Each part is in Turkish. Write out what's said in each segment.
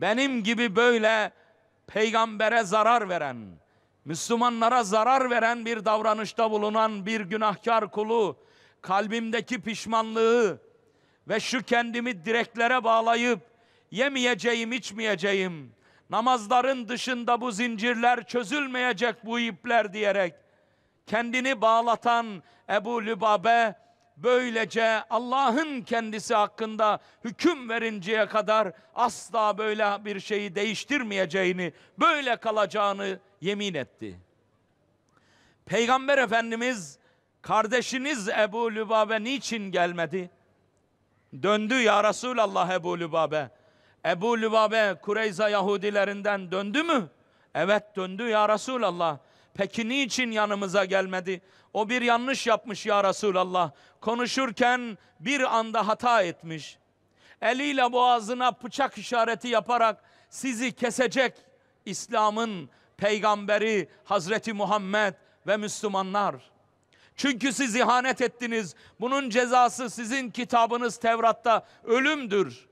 benim gibi böyle peygambere zarar veren, Müslümanlara zarar veren bir davranışta bulunan bir günahkar kulu, kalbimdeki pişmanlığı ve şu kendimi direklere bağlayıp yemeyeceğim, içmeyeceğim, namazların dışında bu zincirler çözülmeyecek bu ipler diyerek kendini bağlatan Ebu Lübabe böylece Allah'ın kendisi hakkında hüküm verinceye kadar asla böyle bir şeyi değiştirmeyeceğini, böyle kalacağını yemin etti. Peygamber Efendimiz kardeşiniz Ebu Lübabe niçin gelmedi? Döndü ya Resulallah Ebu Lübabe. Ebu Lübabe Kureyza Yahudilerinden döndü mü? Evet döndü ya Resulallah. Peki niçin yanımıza gelmedi? O bir yanlış yapmış ya Resulallah. Konuşurken bir anda hata etmiş. Eliyle boğazına bıçak işareti yaparak sizi kesecek İslam'ın peygamberi Hazreti Muhammed ve Müslümanlar. Çünkü siz ihanet ettiniz. Bunun cezası sizin kitabınız Tevrat'ta ölümdür.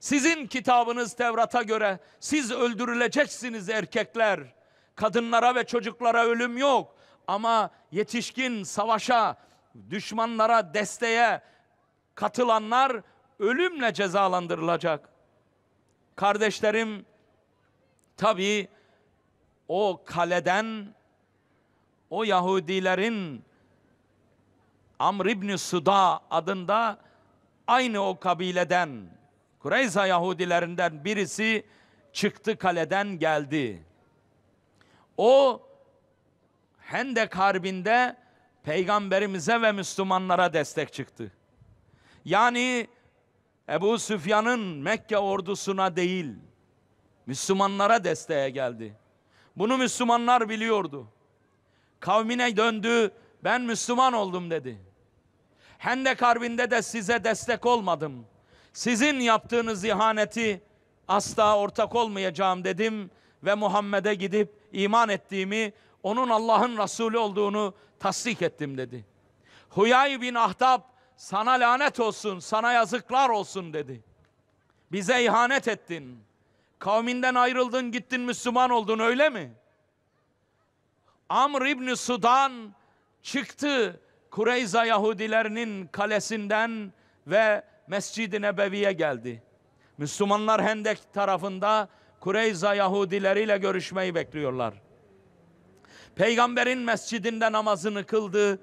Sizin kitabınız Tevrat'a göre siz öldürüleceksiniz erkekler.'' Kadınlara ve çocuklara ölüm yok. Ama yetişkin savaşa, düşmanlara desteğe katılanlar ölümle cezalandırılacak. Kardeşlerim, tabi o kaleden o Yahudilerin Amr İbni Suda adında aynı o kabileden Kureyza Yahudilerinden birisi çıktı kaleden geldi. O Hendek Harbi'nde peygamberimize ve Müslümanlara destek çıktı. Yani Ebu Süfyan'ın Mekke ordusuna değil, Müslümanlara desteğe geldi. Bunu Müslümanlar biliyordu. Kavmine döndü, ben Müslüman oldum dedi. Hendek Harbi'nde de size destek olmadım. Sizin yaptığınız ihaneti asla ortak olmayacağım dedim ve Muhammed'e gidip iman ettiğimi, onun Allah'ın Resulü olduğunu tasdik ettim dedi. Huyay bin Ahtab sana lanet olsun, sana yazıklar olsun dedi. Bize ihanet ettin. Kavminden ayrıldın, gittin Müslüman oldun öyle mi? Amr İbni Sudan çıktı Kureyza Yahudilerinin kalesinden ve Mescid-i Nebevi'ye geldi. Müslümanlar Hendek tarafında Kureyza Yahudileriyle görüşmeyi bekliyorlar. Peygamberin mescidinde namazını kıldı.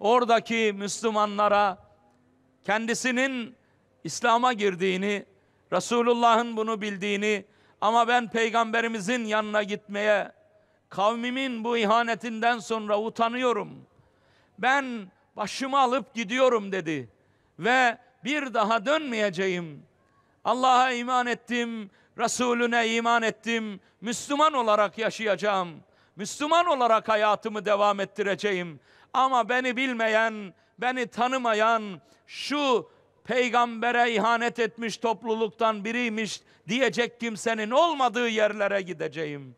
Oradaki Müslümanlara kendisinin İslam'a girdiğini, Resulullah'ın bunu bildiğini ama ben peygamberimizin yanına gitmeye kavmimin bu ihanetinden sonra utanıyorum. Ben başımı alıp gidiyorum dedi ve bir daha dönmeyeceğim. Allah'a iman ettim Resulüne iman ettim. Müslüman olarak yaşayacağım. Müslüman olarak hayatımı devam ettireceğim. Ama beni bilmeyen, beni tanımayan şu peygambere ihanet etmiş topluluktan biriymiş diyecek kimsenin olmadığı yerlere gideceğim.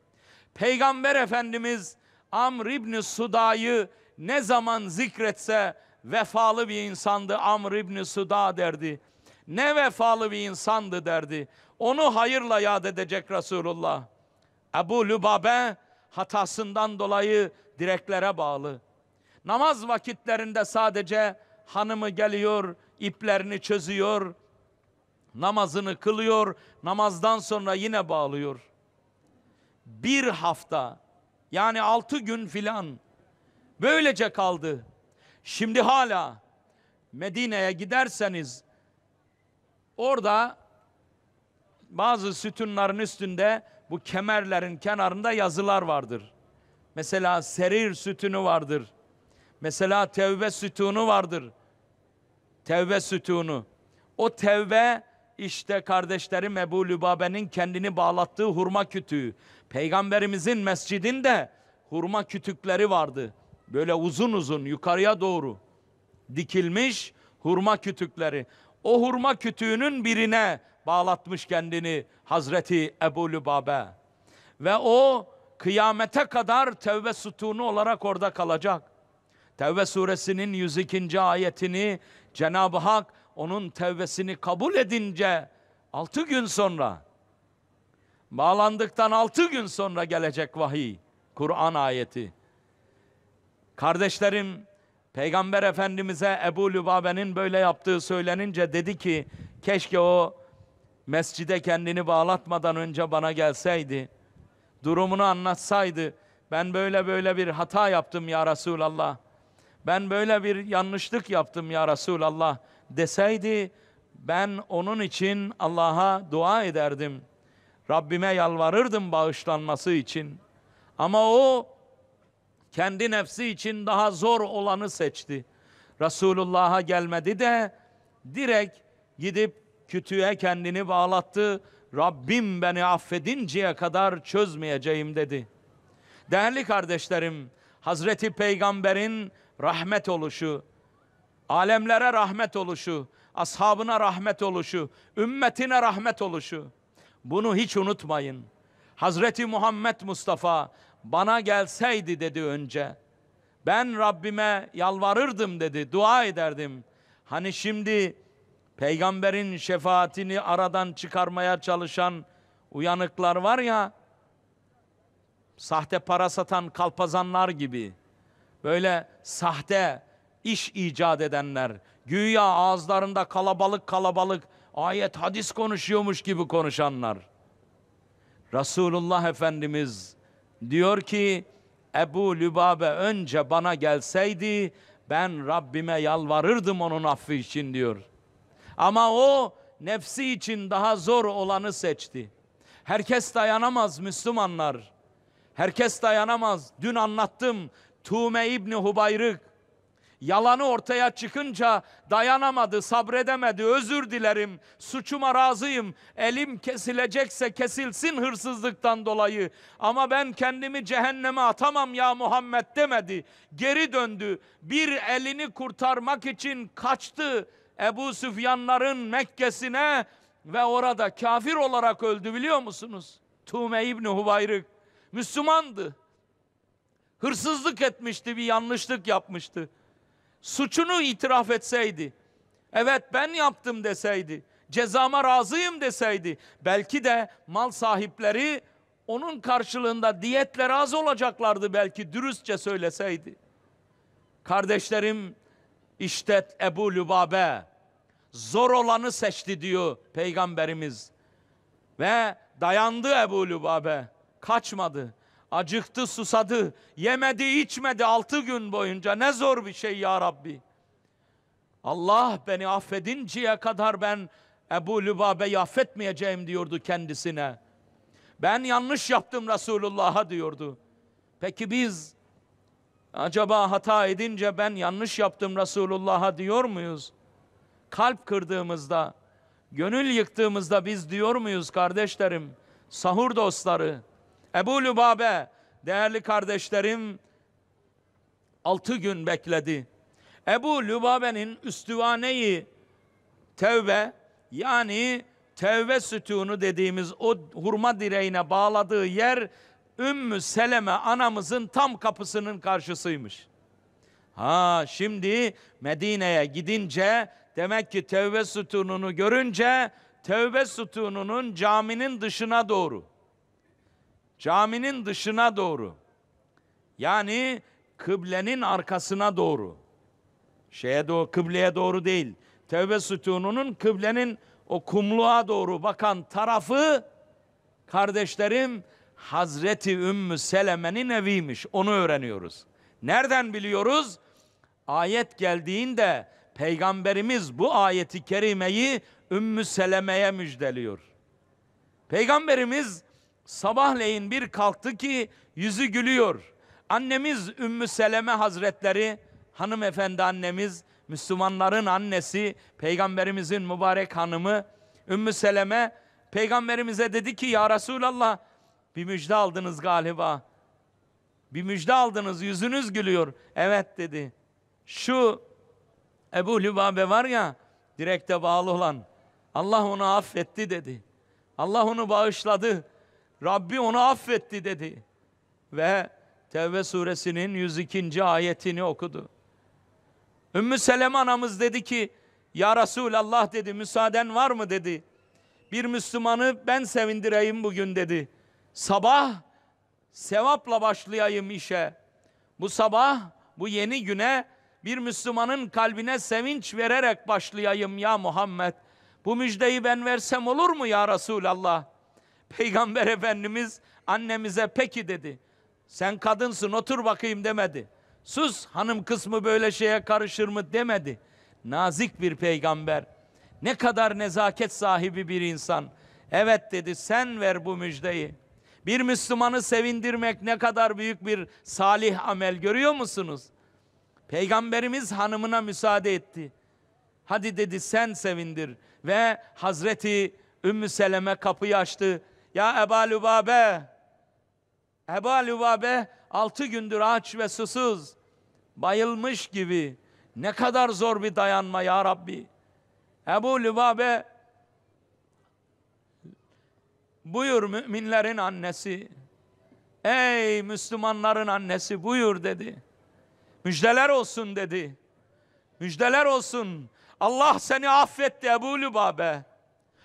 Peygamber Efendimiz Amr İbni Suda'yı ne zaman zikretse vefalı bir insandı Amr İbni Suda derdi. Ne vefalı bir insandı derdi. Onu hayırla yad edecek Resulullah. Ebu Lübabe hatasından dolayı direklere bağlı. Namaz vakitlerinde sadece hanımı geliyor, iplerini çözüyor, namazını kılıyor, namazdan sonra yine bağlıyor. Bir hafta, yani altı gün filan böylece kaldı. Şimdi hala Medine'ye giderseniz orada bazı sütunların üstünde bu kemerlerin kenarında yazılar vardır. Mesela serir sütunu vardır. Mesela tevbe sütunu vardır. Tevbe sütunu. O tevbe işte kardeşlerim Ebu Lübabe'nin kendini bağlattığı hurma kütüğü. Peygamberimizin mescidinde hurma kütükleri vardı. Böyle uzun uzun yukarıya doğru dikilmiş hurma kütükleri. O hurma kütüğünün birine bağlatmış kendini Hazreti Ebu Lübabe. Ve o kıyamete kadar tevbe sütunu olarak orada kalacak. Tevbe suresinin 102. ayetini Cenab-ı Hak onun tevbesini kabul edince altı gün sonra bağlandıktan altı gün sonra gelecek vahiy. Kur'an ayeti. Kardeşlerim Peygamber Efendimiz'e Ebu Lübabe'nin böyle yaptığı söylenince dedi ki keşke o mescide kendini bağlatmadan önce bana gelseydi, durumunu anlatsaydı, ben böyle böyle bir hata yaptım ya Resulallah, ben böyle bir yanlışlık yaptım ya Resulallah deseydi, ben onun için Allah'a dua ederdim. Rabbime yalvarırdım bağışlanması için. Ama o kendi nefsi için daha zor olanı seçti. Resulullah'a gelmedi de direkt gidip kütüğe kendini bağlattı. Rabbim beni affedinceye kadar çözmeyeceğim dedi. Değerli kardeşlerim, Hazreti Peygamber'in rahmet oluşu, alemlere rahmet oluşu, ashabına rahmet oluşu, ümmetine rahmet oluşu. Bunu hiç unutmayın. Hazreti Muhammed Mustafa bana gelseydi dedi önce. Ben Rabbime yalvarırdım dedi, dua ederdim. Hani şimdi peygamberin şefaatini aradan çıkarmaya çalışan uyanıklar var ya, sahte para satan kalpazanlar gibi, böyle sahte iş icat edenler, güya ağızlarında kalabalık kalabalık ayet hadis konuşuyormuş gibi konuşanlar. Resulullah Efendimiz diyor ki, Ebu Lübabe önce bana gelseydi, ben Rabbime yalvarırdım onun affı için diyor. Ama o nefsi için daha zor olanı seçti. Herkes dayanamaz Müslümanlar. Herkes dayanamaz. Dün anlattım Tume İbni Hubayrık. Yalanı ortaya çıkınca dayanamadı, sabredemedi. Özür dilerim, suçuma razıyım. Elim kesilecekse kesilsin hırsızlıktan dolayı. Ama ben kendimi cehenneme atamam ya Muhammed demedi. Geri döndü. Bir elini kurtarmak için kaçtı Ebu Süfyanların Mekke'sine ve orada kafir olarak öldü biliyor musunuz? Tume İbni Hubayrık Müslümandı. Hırsızlık etmişti, bir yanlışlık yapmıştı. Suçunu itiraf etseydi, evet ben yaptım deseydi, cezama razıyım deseydi, belki de mal sahipleri onun karşılığında diyetle razı olacaklardı belki dürüstçe söyleseydi. Kardeşlerim işte Ebu Lübabe zor olanı seçti diyor Peygamberimiz. Ve dayandı Ebu Lübabe. Kaçmadı. Acıktı, susadı. Yemedi, içmedi altı gün boyunca. Ne zor bir şey ya Rabbi. Allah beni affedinceye kadar ben Ebu Lübabe'yi affetmeyeceğim diyordu kendisine. Ben yanlış yaptım Resulullah'a diyordu. Peki biz acaba hata edince ben yanlış yaptım Resulullah'a diyor muyuz? kalp kırdığımızda, gönül yıktığımızda biz diyor muyuz kardeşlerim, sahur dostları, Ebu Lübabe, değerli kardeşlerim, altı gün bekledi. Ebu Lübabe'nin üstüvaneyi tevbe, yani tevbe sütunu dediğimiz o hurma direğine bağladığı yer, Ümmü Seleme anamızın tam kapısının karşısıymış. Ha şimdi Medine'ye gidince Demek ki tevbe sütununu görünce tevbe sütununun caminin dışına doğru. Caminin dışına doğru. Yani kıblenin arkasına doğru. Şeye doğru, kıbleye doğru değil. Tevbe sütununun kıblenin o kumluğa doğru bakan tarafı kardeşlerim Hazreti Ümmü Seleme'nin eviymiş. Onu öğreniyoruz. Nereden biliyoruz? Ayet geldiğinde Peygamberimiz bu ayeti kerimeyi Ümmü Seleme'ye müjdeliyor. Peygamberimiz sabahleyin bir kalktı ki yüzü gülüyor. Annemiz Ümmü Seleme Hazretleri, hanımefendi annemiz, Müslümanların annesi, Peygamberimizin mübarek hanımı Ümmü Seleme, Peygamberimize dedi ki ya Resulallah bir müjde aldınız galiba. Bir müjde aldınız yüzünüz gülüyor. Evet dedi. Şu Ebu Lübabe var ya direkte bağlı olan Allah onu affetti dedi. Allah onu bağışladı. Rabbi onu affetti dedi. Ve Tevbe suresinin 102. ayetini okudu. Ümmü Seleme anamız dedi ki Ya Resulallah dedi müsaaden var mı dedi. Bir Müslümanı ben sevindireyim bugün dedi. Sabah sevapla başlayayım işe. Bu sabah bu yeni güne bir Müslümanın kalbine sevinç vererek başlayayım ya Muhammed. Bu müjdeyi ben versem olur mu ya Resulallah? Peygamber Efendimiz annemize peki dedi. Sen kadınsın otur bakayım demedi. Sus hanım kısmı böyle şeye karışır mı demedi. Nazik bir peygamber. Ne kadar nezaket sahibi bir insan. Evet dedi sen ver bu müjdeyi. Bir Müslümanı sevindirmek ne kadar büyük bir salih amel görüyor musunuz? Peygamberimiz hanımına müsaade etti. Hadi dedi sen sevindir. Ve Hazreti Ümmü Seleme kapıyı açtı. Ya Eba Lübabe, Eba Lübabe altı gündür aç ve susuz, bayılmış gibi. Ne kadar zor bir dayanma ya Rabbi. Ebu Lübabe, buyur müminlerin annesi, ey Müslümanların annesi buyur dedi. Müjdeler olsun dedi. Müjdeler olsun. Allah seni affetti Ebu Lübabe.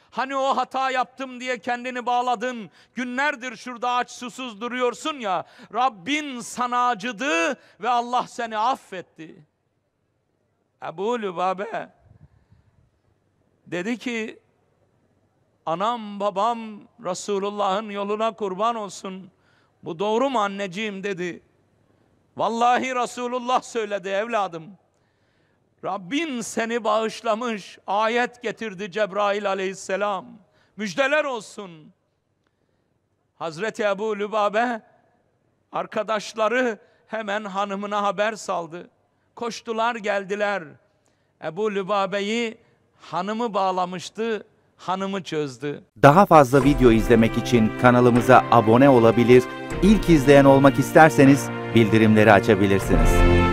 Hani o hata yaptım diye kendini bağladın. Günlerdir şurada aç susuz duruyorsun ya. Rabbin sana acıdı ve Allah seni affetti. Ebu Lübabe dedi ki anam babam Resulullah'ın yoluna kurban olsun. Bu doğru mu anneciğim dedi. Vallahi Resulullah söyledi evladım. Rabbin seni bağışlamış. Ayet getirdi Cebrail aleyhisselam. Müjdeler olsun. Hazreti Ebu Lübabe arkadaşları hemen hanımına haber saldı. Koştular geldiler. Ebu Lübabe'yi hanımı bağlamıştı, hanımı çözdü. Daha fazla video izlemek için kanalımıza abone olabilir, İlk izleyen olmak isterseniz bildirimleri açabilirsiniz.